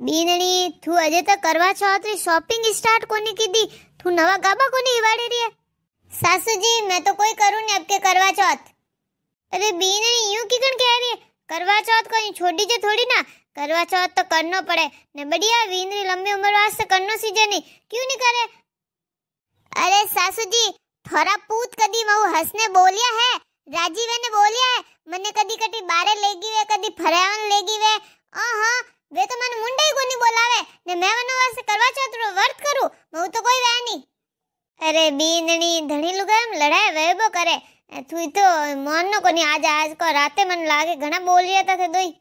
तू अजे બેનડી તું આજે તો કરવા ચૌધરી શોપિંગ સ્ટાર્ટ કોની કીધી તું નવા ગાબા કોની ઈવાડી રહી સાસુજી મેં તો કોઈ કરું ને અબકે करवा चौथ अरे બેનડી यूं की कण कह रही है करवा चौथ कोनी छोड़ी जो थोड़ी ना करवा चौथ तो करनो पड़े ने बढ़िया वीनरी लंबी उम्र वास्ते करनो सी जे नहीं क्यों नहीं करे अरे जी थोड़ा पूत कदी मऊ हंसने बोलिया है राजीव ने बोलिया है मने कदी कटी बारे लेगी वे कदी फरेवन लेगी वे आ हाँ વે તો મને મુંડઈ કોની બોલાવે ને મેં વનો વાસે કરવા ચાતરો વર્ત કરું હું તો કોઈ વેની અરે બીંદણી ધણી લુગા એમ લડાય વેબો કરે તું તો મોન નો કોની આજ આજ કો રાતે મને લાગે ઘણા બોલ રહ્યા તા દોઈ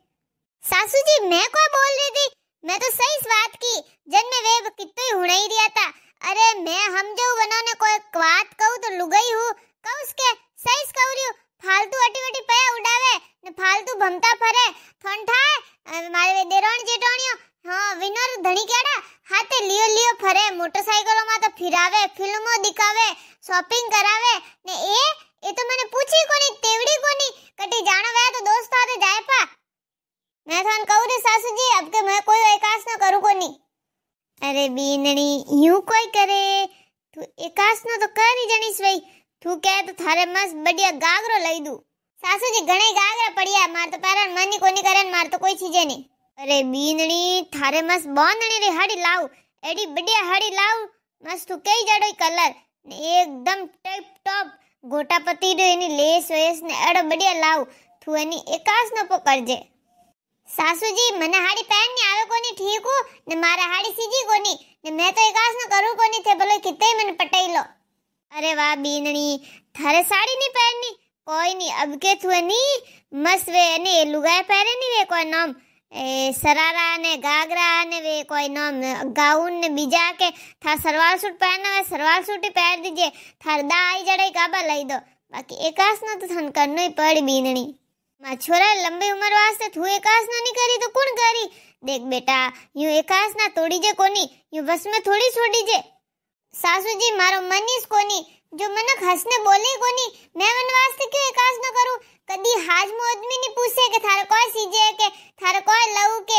સાસુજી મેં કોઈ બોલ રહી थी मैं तो सही बात की जन में वेब कितने हुणई रिया था अरे मैं समझो बनाने कोई बात कहूं तो लुगई हूं कहूं उसके सही कहू रही फालतू अटी वटी पया उड़ावे ने फालतू भमता फरे ठंडा મારે દેરોણ જેટોણીઓ હા વિનર ધણી કેડા હાથે લિયો લિયો ફરે મોટરસાઇકલોમાં તો ફિરાવે ફિલ્મો દેખાવે શોપિંગ કરાવે ને એ એ તો મને પૂછી કોની તેવડી કોની કટી જાણો ગયા તો દોસ્ત સાથે જાય પા મેં થોન કહું રે સાસુજી અબ કે મેં કોઈ એકાસ ન કરું કોની અરે બીનણી યું કોઈ કરે તું એકાસ ન તો કરી જણીશ ભાઈ તું કહે તો થારે મસ્ત બડિયા ગાગરો લઈ દઉં સાસુજી ઘણા ગાગરા પડ્યા માર તો પારણ માની કોની કરે માર તો કોઈ ચીજે નહીં અરે બીનણી થારે મસ્ત બોંદણી રે હાડી લાવ એડી બડિયા હાડી લાવ મસ્ત કઈ જાડો કલર ને એકદમ ટેપ ટોપ ગોટાપતિ રે એની લેસ વેસ ને અડ બડિયા લાવ તું એની એકાસ ન પકડજે સાસુજી મને હાડી પહેન ની આવે કોની ઠીક હું ને મારા હાડી સીજી કોની ને મેં તો એકાસ ન કરું કોની થે ભલે કિતે મને પટાઈ લો અરે વાહ બીનણી થારે સાડી ની પહેનની કોઈ નહીં અબકે થવાની મસ્ત વે અને એ લુગાય પહેરે નહીં વે કોઈ નામ એ સરારા ને ગાગરા ને વે કોઈ નામ ગાઉન ને બીજા કે થા સલવાર સૂટ પહેરના વે સલવાર સૂટ ही પહેર દીજે થાર દા આઈ જડે કાબા લઈ દો બાકી એકાસ નો તો થન કરનો ही પડ બીનણી માં છોરા લંબી ઉંમર વાસ્તે તું એકાસ નો નહીં કરી તો કોણ કરી દેખ બેટા यूं एकास ना तोड़ी जे कोनी यूं बस में थोड़ी छोड़ी जे સાસુજી મારો મનીશ કોની જો મને હસને બોલે કોની મેં મન વાસ્તે કે એકાસ ન કરું કદી હાજમો આદમી ની પૂછે કે થારે કોઈ સીજે કે થારે કોઈ લવ કે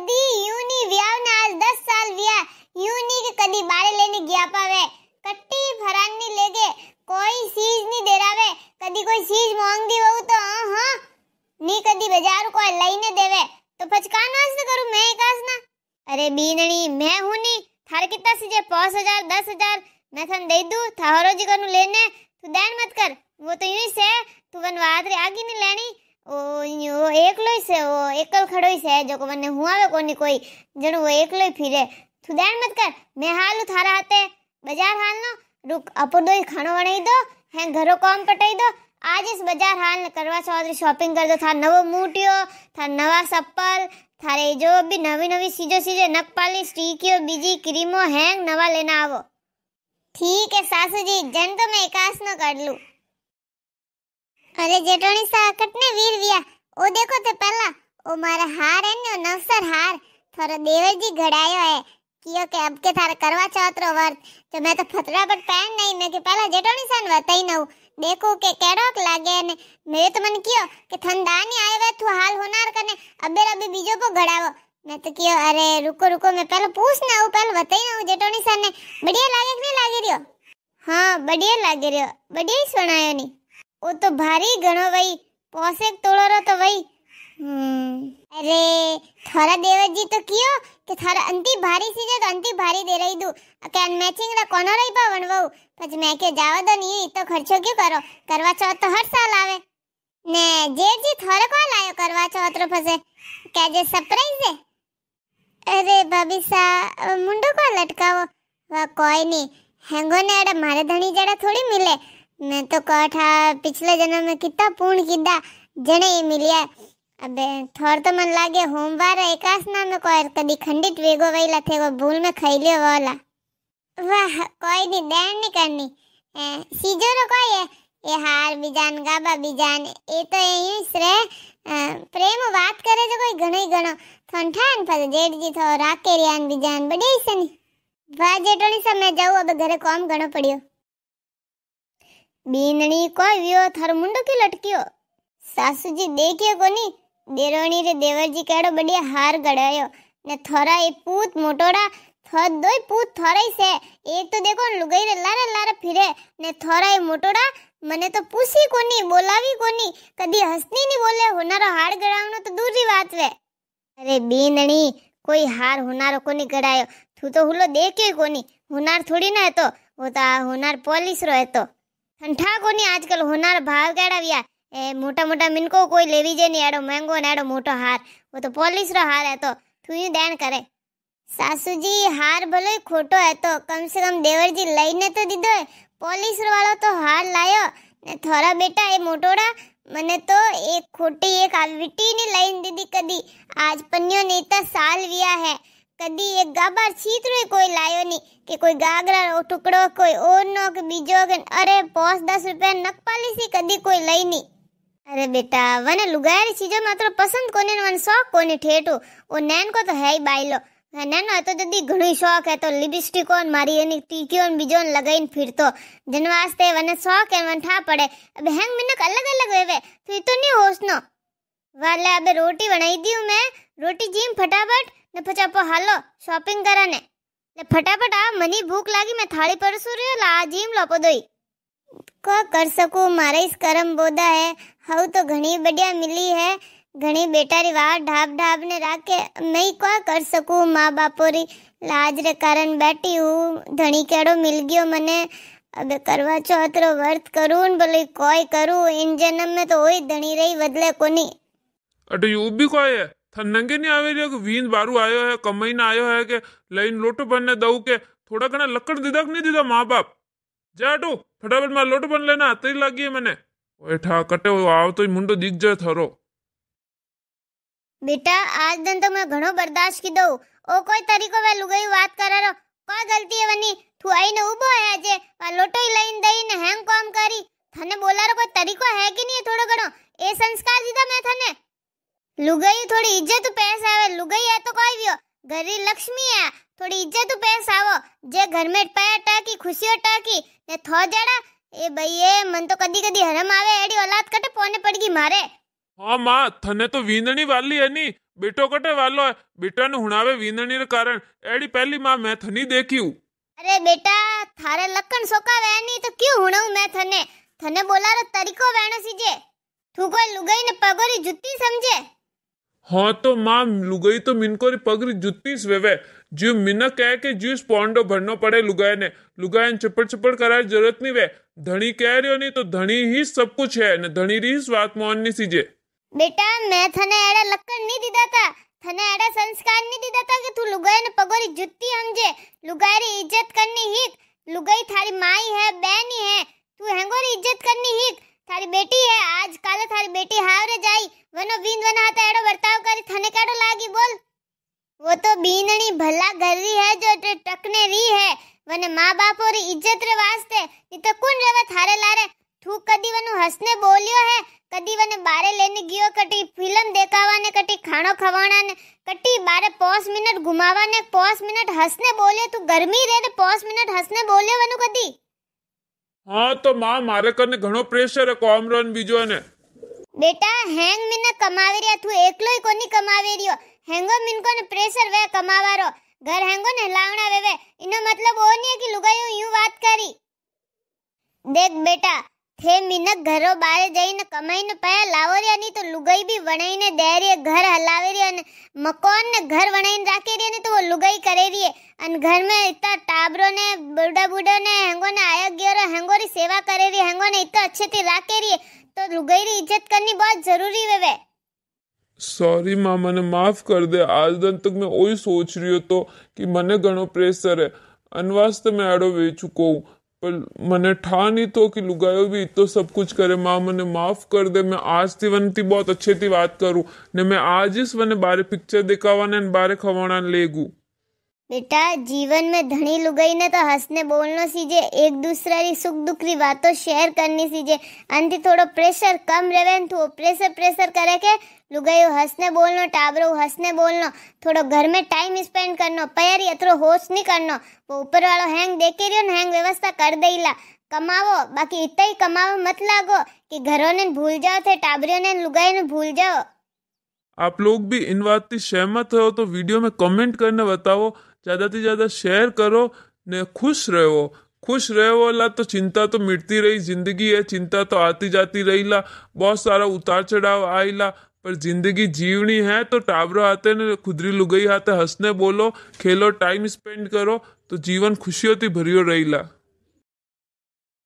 કદી યુની વ્યાવ ને આજ 10 સાલ વ્યા યુની કે કદી બારે લઈને ગયા પાવે કટ્ટી पाँच हजार दस हजार मैं थन दे दू जी लेने तू मत कर वो तो यूं ही से तू रे आगे नहीं लेनी ओ से एकल खड़ो ही से जो को हुआ वे कोनी कोई वो ही फिरे तू मत कर मैं हाल थारा बाजार हाल रुक दो खानो बनाई दो हैं काम पटाई दो આજ જ બજાર હાલ કરવા ચૌધરી શોપિંગ કરજો થાર નવો મૂટ્યો થાર નવા સપ્પલ થારે જો બી નવી નવી ચીજો ચીજો નખ પાલિશ ટીકીઓ બીજી ક્રીમો હેંગ નવા લેના આવો ઠીક હે સાસુજી જન તો મેં એકાસ ન कर लूं અરે જેટોણી સા કટને વીર વિયા ઓ દેખો તે પહેલા ઓ મારા હાર હે ને નવસર હાર થોરો દેવરજી ઘડાયો હે कियो के अब के थार करवा चौथ रो वर्त तो मैं तो फतरा पर पहन नहीं मैं के पहला जेटोणी सन बताई ना हूं देखो के केड़ोक लागे ने મેં તો મને કયો કે થંદાની આવે તું હાલ હોનાર કને અબેર અબે બીજો પો ઘડાવો મેં તો કયો અરે રૂકો રૂકો મેં પહેલો પૂછ ને આવું પહેલો વતાઈ આવું જેટોણી સાને બડિયા લાગે કે નહીં લાગી રહ્યો હા બડિયા લાગી રહ્યો બડિયા સણાયો ની ઓ તો ભારી ઘણો વઈ પોસેક તોળો તો વઈ हम्म। अरे थारा देवर जी तो कियो कि थारा अंति भारी सी जो तो अंति भारी दे रही दू कैन मैचिंग ला कोनो रही पा वनवाऊ पज मैं के जावा दो नी तो खर्चो क्यों करो करवा चौथ तो हर साल आवे ने जेठ जी थारे को लायो करवा चौथ रो फसे क्या जे सरप्राइज है अरे भाभी सा मुंडो को लटकाओ वा कोई नहीं हैंगो ने अरे मारे धनी जड़ा थोड़ी मिले मैं तो कहा था पिछले जन्म में कितना पूर्ण किदा जने ही मिलिया અબે થોર તો મને લાગે હોમવાર એકાસ નામે કોઈ કદી ખંડિત વેગો વૈલા થેગો ભૂલ મે ખાઈ લ્યો વાલા વાહ કોઈ દી દેણ ની કરની એ સીજોરો કોઈ એ હાર બીજાન ગાબા બીજાન એ તો એ શ્રે પ્રેમ વાત કરે જો કોઈ ઘણો ઘણો થંઠાન પર જેડજી થો રાકેરિયાન બીજાન બડી સની વાહ જેટોની સમય જાઉં અબે ઘરે કોમ ઘણો પડ્યો બીનણી કોઈ વ્યો થર મુંડો કે લટક્યો સાસુજી દેખ્યો કોની देरोणी रे देवर जी कहड़ो बढ़िया हार गड़ायो ने थोरा ए पूत मोटोड़ा थर दोई पूत थोरई से ए तो देखो लुगई रे लारे लारे फिरे ने थोरा ए मोटोड़ा मने तो पूछी कोनी बोलावी कोनी कदी हसनी नहीं बोले होनारो हार गड़ावनो तो दूर री बात वे अरे बीनणी कोई हार होनारो कोनी गड़ायो तू तो हुलो देखे कोनी हुनार थोड़ी ना है तो वो तो हुनार पोलिस रो तो ठंठा कोनी आजकल होना भाव गड़ावया એ મોટા મોટા મિનકો કોઈ લેવી જાય નહીં એડો મેંગો ને એડો મોટો હાર ઓ તો પોલીસરો હાર હતો થુયું દેણ કરે સાસુજી હાર ભલે ખોટો હતો કમસે કમ દેવરજી લઈને તો દીધો પોલીસ વાળો તો હાર લાયો ને થોરા બેટા એ મોટોડા મને તો એક ખોટી એક આવટીને લઈને દીધી કદી આજ પન્યો નેતા સાલ વિયા હે કદી એક ગાબાર છીતરો કોઈ લાયો નહીં કે કોઈ ગાગરા ટુકડો કોઈ ઓરનો કે બીજો કે અરે પોસ દસ રૂપિયા નકપાલીસી કદી કોઈ લઈ નહીં अरे बेटा वने री चीजों मात्र पसंद कोने वन शौक कोने ठेठो ओ नैन को तो है ही बाइलो हाँ, नैनो तो जदी घणी शौक है तो लिपस्टिक और मारी एनी टीकी ओन बीजो लगाइन फिरतो जन वास्ते वने शौक है वन ठा पड़े अब हैंग मिनक अलग अलग वेवे तो तो इतनी होसनो वाले अबे रोटी बनाई दी मैं रोटी जीम फटाफट ने फचापो हालो शॉपिंग करा ने ले फटाफट आ मनी भूख लागी मैं थाली परसू रियो ला जीम लोपो दोई को कर सकूं मारा इस करम बोदा है हाउ तो घनी बढ़िया मिली है घनी बेटा रिवार ढाब ढाब ने राखे मैं क्या कर सकूं माँ बापोरी लाज रे कारण बैठी हूँ धनी केड़ो मिल गयो मने अब करवा चौथरो वर्त करूँ बोले कोई करूँ इन जन्म में तो वही धनी रही बदले कोनी अटे यू भी कोई है था नंगे नहीं आवे रही वीन बारू आयो है कमाई ना आयो है के लाइन लोटो बनने दऊ के थोड़ा घना लकड़ दिदक नहीं दिदा माँ बाप જાટુ ફટાફટ મારા લોટો પણ લેના તઈ લાગીએ મને ઓય ઠા કટે આવતોય મુંડો દીગજે થરો બેટા આજ દન તો મેં ઘણો બરદાશ્ત કીધો ઓ કોઈ તરીકો વે લુગઈ વાત કરારો કા ગલતી હે વની તું આઈને ઊભો હે આજે આ લોટોય લઈને દઈને હેંગ કામ કરી થને બોલારો કોઈ તરીકો હે કે નહીં થોડો ઘણો એ સંસ્કાર દીધા મેં થને લુગઈ થોડી ઇજ્જત પેસ આવે લુગઈ હે તો કોઈ વ્યો ગરી લક્ષ્મી હે થોડી ઇજ્જત ઉપર સાવો જે ઘરમાં અટપાયા અટકી ખુશીઓ અટકી ને થો જડા એ ભાઈએ મન તો કદી કદી હરમ આવે એડી ઓલાદ કટે પોને પડગી મારે હા માં થને તો વીંદણી વાલી એની બેટો કટે વાલો બેટાને હુણાવે વીંદણી રે કારણ એડી પહેલી માં મેં થની દેખ્યું અરે બેટા થારે લક્કણ સોકાવે એની તો ક્યું હુણાવું મેં થને થને બોલારો તરીકો વેણો સીજે તું કોઈ લુગઈ ને પગોરી જુત્તી સમજે हाँ तो ಮಾಂ ಲುಗೈ ತೋ ಮಿನ್ಕೋರಿ ಪಗ್ರಿ ಜುತ್ತೀಸ್ ವೆವೆ जीव मिनक कह के जीव पौंडो भरनो पड़े लुगाए ने लुगाए ने चपड़ चपड़ कराए जरूरत नहीं वे धनी कह रही हो नहीं तो धनी ही सब कुछ है ने धनी री बात नहीं सीजे बेटा मैं थने एड़ा लक्कर नहीं दीदा था थने एड़ा संस्कार नहीं दीदा था कि तू लुगाए ने पगोरी जुत्ती हमजे लुगाई री इज्जत करनी हित लुगाई थारी माई है बहनी है तू हैंगोरी इज्जत करनी हित थारी बेटी है आज काले थारी बेटी हावरे जाई वनो विंद वना वो તો બીનણી ભલા ઘરરી હે જો ટકને રી હે વને મા બાપો રી ઇજ્જત રે વાસ્તે ની તો કોણ રેવા થારે લારે ઠૂ કદી વનું હસને બોલ્યો હે કદી વને બારે લેને ગયો કટી ફિલ્મ દેખાવાને કટી ખાણો ખવાણાને કટી બારે પોસ મિનિટ ઘુમાવાને પોસ મિનિટ હસને બોલ્યો તું ગરમી રે ને પોસ મિનિટ હસને બોલ્યો વનું કદી હા તો માં મારે કરને ઘણો પ્રેશર હે કોમરન બીજો ને બેટા હેંગ મિને કમાવી રહ્યા તું એકલોય કોની કમાવી રહ્યો હેંગો મિનકો ને પ્રેશર વે કમાવારો ઘર હેંગો ને લાવણા વેવે ઇનો મતલબ ઓ નહીં કે લુગાયો यूं વાત કરી દેખ બેટા થે મિનક ઘરો બારે જઈને કમાઈને પયા લાવો રહ્યા નહીં તો લુગાઈ બી વણાઈને દે રે ઘર હલાવે રે અને મકાન ને ઘર વણાઈને રાખે રે ને તો વો લુગાઈ કરે રે અને ઘર મે ઇતા ટાબરો ને બુડા બુડા ને હેંગો ને આયા ગયો રે હેંગો રી સેવા કરે રે હેंगो ને ઇતા अच्छे થી રાખે રે તો લુગાઈ રી ઇજ્જત કરની બહુ જરૂરી વેવે सॉरी माँ मैंने माफ़ कर दे आज दिन तक मैं वही सोच रही हो तो कि मने घो प्रेसर है अन वास्ते मैं आड़ो वे चुको हूँ पर मैंने ठा नहीं तो कि लुगायो भी तो सब कुछ करे माँ मैंने माफ़ कर दे मैं आज थी वन थी बहुत अच्छे थी बात करूँ ने मैं आज इस वन बारे पिक्चर दिखावा ने बारे खवाना लेगू बेटा जीवन में धनी लुगाई ने तो हंसने बोलना सीजे एक दूसरा की सुख दुख की बातों शेयर करनी सीजे अंति थोड़ा प्रेशर कम रहे तो प्रेशर प्रेशर करे के लुगाई हंसने બોલનો ટાબરો हंसने બોલનો થોડો घर में टाइम स्पेंड કરનો પયરી અતરો होश नहीं કરનો वो ऊपर वालों हैंग देखे रियो हैंग व्यवस्था कर देला कमावो बाकी इतना ही कमावो मत लागो कि घरों ने भूल जाओ थे टाबरियों ने लुगाई ने भूल जाओ आप लोग भी इन बात की सहमत हो तो वीडियो में कमेंट करने बताओ ज्यादा से ज्यादा शेयर करो ने खुश रहो खुश रहो ला तो चिंता तो मिटती रही जिंदगी है चिंता तो आती जाती रही ला बहुत सारा उतार चढ़ाव आई ला पर जिंदगी जीवनी है तो टाबरो आते ने खुदरी लुगई आते हंसने बोलो खेलो टाइम स्पेंड करो तो जीवन खुशियों थी भरियो ला